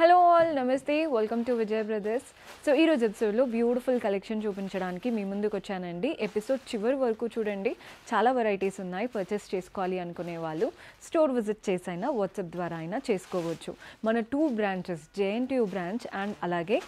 hello all నమస్తే welcome to Vijay brothers so ఈరోజు ఎపిసోడ్లో బ్యూటిఫుల్ కలెక్షన్ చూపించడానికి మీ ముందుకు వచ్చానండి ఎపిసోడ్ చివరి వరకు చూడండి చాలా వెరైటీస్ ఉన్నాయి పర్చేస్ చేసుకోవాలి అనుకునే వాళ్ళు స్టోర్ విజిట్ చేసైనా వాట్సాప్ ద్వారా అయినా చేసుకోవచ్చు మన two branches JNTU branch and అలాగే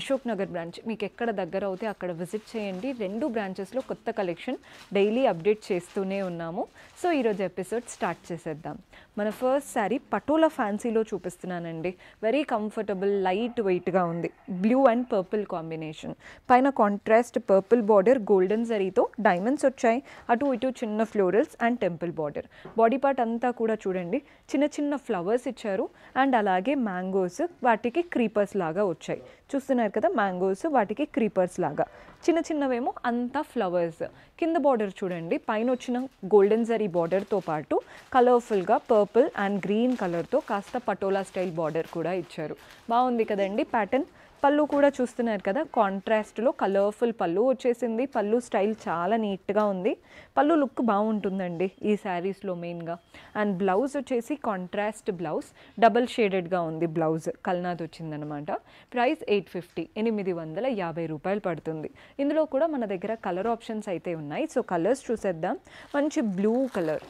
అశోక్ నగర్ బ్రాంచ్ మీకు ఎక్కడ దగ్గర అవుతే అక్కడ విజిట్ చేయండి రెండు బ్రాంచెస్లో కొత్త కలెక్షన్ డైలీ అప్డేట్ చేస్తూనే ఉన్నాము సో ఈరోజు ఎపిసోడ్ స్టార్ట్ చేసేద్దాం మన ఫస్ట్ శారీ పటోల ఫ్యాన్సీలో చూపిస్తున్నానండి వెరీ వెరీ కంఫర్టబుల్ లైట్ వెయిట్గా ఉంది బ్లూ అండ్ పర్పుల్ కాంబినేషన్ పైన కాంట్రాస్ట్ పర్పుల్ బార్డర్ గోల్డెన్ జరీతో డైమండ్స్ వచ్చాయి అటు ఇటు చిన్న florals and temple border body part అంతా కూడా చూడండి చిన్న చిన్న ఫ్లవర్స్ ఇచ్చారు అండ్ అలాగే మ్యాంగోస్ వాటికి క్రీపర్స్ లాగా వచ్చాయి చూస్తున్నారు కదా మ్యాంగోస్ వాటికి క్రీపర్స్ లాగా చిన్న చిన్నవేమో అంతా ఫ్లవర్స్ కింద బార్డర్ చూడండి పైన వచ్చిన గోల్డెన్ జరీ బార్డర్తో పాటు కలర్ఫుల్గా పర్పుల్ అండ్ గ్రీన్ కలర్తో కాస్త పటోలా స్టైల్ బార్డర్ కూడా ఇచ్చారు ఇచ్చారు బాగుంది కదండి ప్యాటర్న్ పళ్ళు కూడా చూస్తున్నారు కదా కాంట్రాస్ట్లో కలర్ఫుల్ పళ్ళు వచ్చేసింది పళ్ళు స్టైల్ చాలా నీట్గా ఉంది పళ్ళు లుక్ బాగుంటుందండి ఈ శారీస్లో మెయిన్గా అండ్ బ్లౌజ్ వచ్చేసి కాంట్రాస్ట్ బ్లౌజ్ డబల్ షేడెడ్గా ఉంది బ్లౌజ్ కల్నాథ్ వచ్చిందనమాట ప్రైస్ ఎయిట్ ఫిఫ్టీ ఎనిమిది వందల యాభై రూపాయలు పడుతుంది ఇందులో కూడా మన దగ్గర కలర్ ఆప్షన్స్ అయితే ఉన్నాయి సో కలర్స్ చూసేద్దాం మంచి బ్లూ కలర్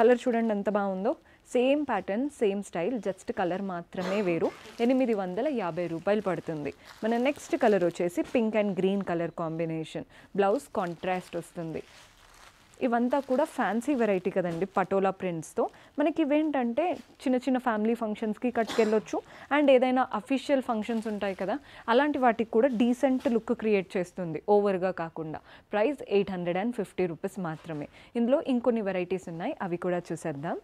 కలర్ చూడండి ఎంత బాగుందో same pattern same style just colour మాత్రమే వేరు ఎనిమిది వందల యాభై రూపాయలు పడుతుంది మన నెక్స్ట్ కలర్ వచ్చేసి pink and green colour combination blouse contrast వస్తుంది ఇవంతా కూడా ఫ్యాన్సీ వెరైటీ కదండి పటోలా ప్రింట్స్తో మనకి ఇవేంటంటే చిన్న చిన్న ఫ్యామిలీ ఫంక్షన్స్కి కట్టుకెళ్ళొచ్చు అండ్ ఏదైనా అఫీషియల్ ఫంక్షన్స్ ఉంటాయి కదా అలాంటి వాటికి కూడా డీసెంట్ లుక్ క్రియేట్ చేస్తుంది ఓవర్గా కాకుండా price eight hundred and fifty rupees మాత్రమే ఇందులో ఇంకొన్ని వెరైటీస్ ఉన్నాయి అవి కూడా చూసేద్దాం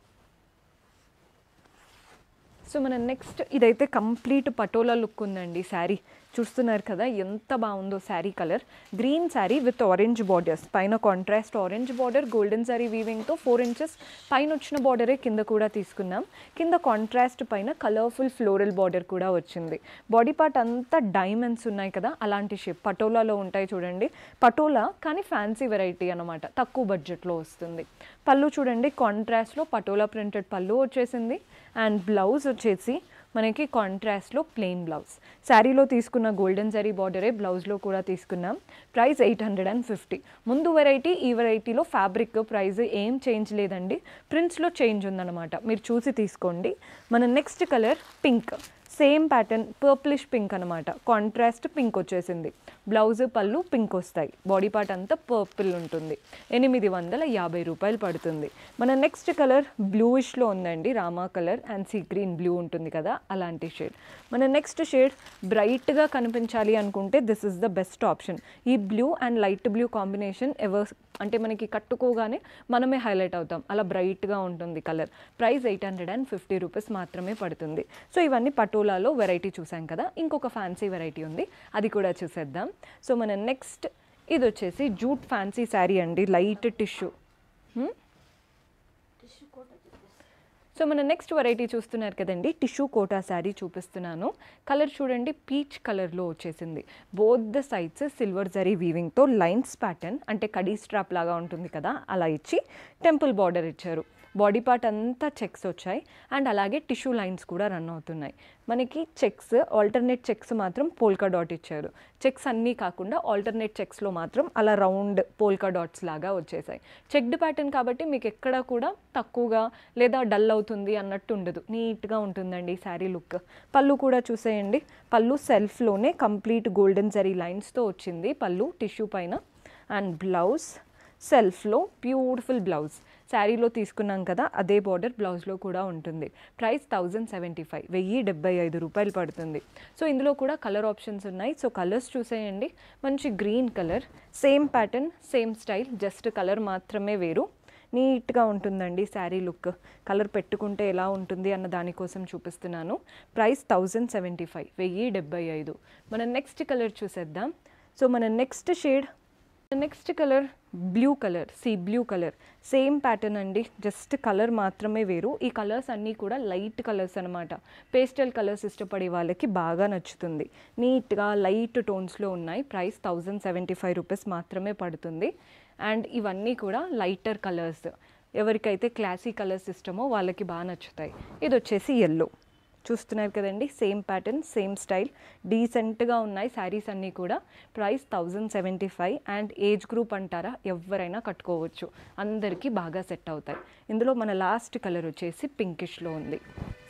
సో మన నెక్స్ట్ ఇదైతే కంప్లీట్ పటోలా లుక్ ఉందండి శారీ చూస్తున్నారు కదా ఎంత బాగుందో sari colour green sari with orange borders పైన contrast orange border golden sari వీవింగ్తో ఫోర్ ఇంచెస్ పైన వచ్చిన బార్డరే కింద కూడా తీసుకున్నాం కింద కాంట్రాస్ట్ పైన కలర్ఫుల్ ఫ్లోరల్ బార్డర్ కూడా వచ్చింది బాడీ పార్ట్ అంతా డైమండ్స్ ఉన్నాయి కదా అలాంటి షేప్ పటోలాలో ఉంటాయి చూడండి పటోలా కానీ ఫ్యాన్సీ వెరైటీ అనమాట తక్కువ బడ్జెట్లో వస్తుంది పళ్ళు చూడండి కాంట్రాస్ట్లో పటోలా ప్రింటెడ్ పళ్ళు వచ్చేసింది అండ్ బ్లౌజ్ వచ్చి వచ్చేసి మనకి కాంట్రాస్ట్లో ప్లెయిన్ బ్లౌజ్ శారీలో తీసుకున్న గోల్డెన్ జరీ బార్డరే బ్లౌజ్లో కూడా తీసుకున్నాం price eight hundred and fifty ముందు వెరైటీ ఈ వెరైటీలో ఫ్యాబ్రిక్ ప్రైస్ ఏం చేంజ్ లేదండి ప్రింట్స్లో చేంజ్ ఉందన్నమాట మీరు చూసి తీసుకోండి మన next colour pink same pattern purplish pink అనమాట కాంట్రాస్ట్ పింక్ వచ్చేసింది బ్లౌజ్ పళ్ళు పింక్ వస్తాయి బాడీ పార్ట్ అంతా పర్పుల్ ఉంటుంది ఎనిమిది వందల యాభై రూపాయలు పడుతుంది మన నెక్స్ట్ కలర్ బ్లూయిష్లో ఉందండి rama colour and sea green blue ఉంటుంది కదా అలాంటి షేడ్ మన నెక్స్ట్ షేడ్ బ్రైట్గా కనిపించాలి అనుకుంటే this is the best option ఈ blue and light blue combination ever అంటే మనకి కట్టుకోగానే మనమే హైలైట్ అవుతాం అలా బ్రైట్గా ఉంటుంది colour price eight hundred and fifty rupees మాత్రమే పడుతుంది సో ఇవన్నీ పటోల మోటోలాలో వెరైటీ చూసాం కదా ఇంకొక ఫ్యాన్సీ వెరైటీ ఉంది అది కూడా చూసేద్దాం సో మన నెక్స్ట్ ఇది వచ్చేసి జూట్ ఫ్యాన్సీ శారీ అండి లైట్ టిష్యూ సో మన నెక్స్ట్ వెరైటీ చూస్తున్నారు కదండి టిష్యూ కోటా శారీ చూపిస్తున్నాను కలర్ చూడండి పీచ్ కలర్లో వచ్చేసింది both the sides silver zari వీవింగ్తో లైన్స్ ప్యాటర్న్ అంటే కడీ స్ట్రాప్ లాగా ఉంటుంది కదా అలా ఇచ్చి టెంపుల్ బార్డర్ ఇచ్చారు బాడీ పార్ట్ అంతా చెక్స్ వచ్చాయి అండ్ అలాగే టిష్యూ లైన్స్ కూడా రన్ అవుతున్నాయి మనకి చెక్స్ ఆల్టర్నేట్ చెక్స్ మాత్రం పోల్కా డాట్ ఇచ్చారు చెక్స్ అన్నీ కాకుండా ఆల్టర్నేట్ చెక్స్లో మాత్రం అలా రౌండ్ పోల్కా డాట్స్ లాగా వచ్చేసాయి చెక్డ్ ప్యాటర్న్ కాబట్టి మీకు ఎక్కడ కూడా తక్కువగా లేదా డల్ అవుతుంది అన్నట్టు ఉండదు నీట్గా ఉంటుందండి శారీ లుక్ పళ్ళు కూడా చూసేయండి పళ్ళు సెల్ఫ్లోనే కంప్లీట్ గోల్డెన్ జరీ లైన్స్తో వచ్చింది పళ్ళు టిష్యూ పైన అండ్ బ్లౌజ్ సెల్ఫ్లో బ్యూటిఫుల్ బ్లౌజ్ శారీలో తీసుకున్నాం కదా అదే బార్డర్ బ్లౌజ్లో కూడా ఉంటుంది ప్రైస్ థౌజండ్ సెవెంటీ ఫైవ్ వెయ్యి డెబ్బై ఐదు రూపాయలు పడుతుంది సో ఇందులో కూడా కలర్ ఆప్షన్స్ ఉన్నాయి సో కలర్స్ చూసేయండి మంచి green colour same pattern same style just colour మాత్రమే వేరు నీట్గా ఉంటుందండి శారీ లుక్ కలర్ పెట్టుకుంటే ఎలా ఉంటుంది అన్న దానికోసం చూపిస్తున్నాను ప్రైస్ థౌజండ్ సెవెంటీ ఫైవ్ వెయ్యి డెబ్బై ఐదు మనం నెక్స్ట్ కలర్ చూసేద్దాం సో మన next shade next colour blue colour sea blue colour same pattern అండి జస్ట్ కలర్ మాత్రమే వేరు ఈ కలర్స్ అన్నీ కూడా లైట్ కలర్స్ అనమాట పేస్టల్ కలర్స్ ఇష్టపడే వాళ్ళకి బాగా నచ్చుతుంది నీట్గా లైట్ టోన్స్లో ఉన్నాయి price thousand seventy five rupees మాత్రమే పడుతుంది అండ్ ఇవన్నీ కూడా లైటర్ కలర్స్ ఎవరికైతే క్లాసీ కలర్స్ ఇష్టమో వాళ్ళకి బాగా నచ్చుతాయి ఇది వచ్చేసి ఎల్లో చూస్తున్నారు కదండి సేమ్ ప్యాటర్న్ సేమ్ స్టైల్ డీసెంట్గా ఉన్నాయి శారీస్ అన్నీ కూడా price thousand seventy five and age group అంటారా ఎవరైనా కట్టుకోవచ్చు అందరికీ బాగా సెట్ అవుతాయి ఇందులో మన లాస్ట్ కలర్ వచ్చేసి పింకిష్లో ఉంది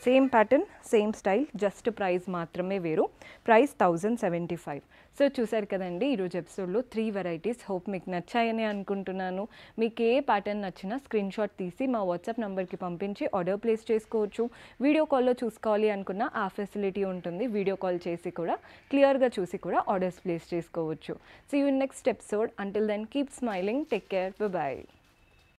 same pattern same style just price మాత్రమే వేరు price thousand seventy five so చూసారు కదండి ఈరోజు ఎపిసోడ్లో త్రీ వెరైటీస్ హోప్ మీకు నచ్చాయని అనుకుంటున్నాను మీకు ఏ ప్యాటర్న్ నచ్చినా స్క్రీన్ షాట్ తీసి మా వాట్సాప్ నెంబర్కి పంపించి ఆర్డర్ ప్లేస్ చేసుకోవచ్చు వీడియో కాల్లో చూసుకోవాలి అనుకున్న ఆ ఫెసిలిటీ ఉంటుంది వీడియో కాల్ చేసి కూడా క్లియర్గా చూసి కూడా ఆర్డర్స్ ప్లేస్ చేసుకోవచ్చు so you next episode until then keep smiling take care bye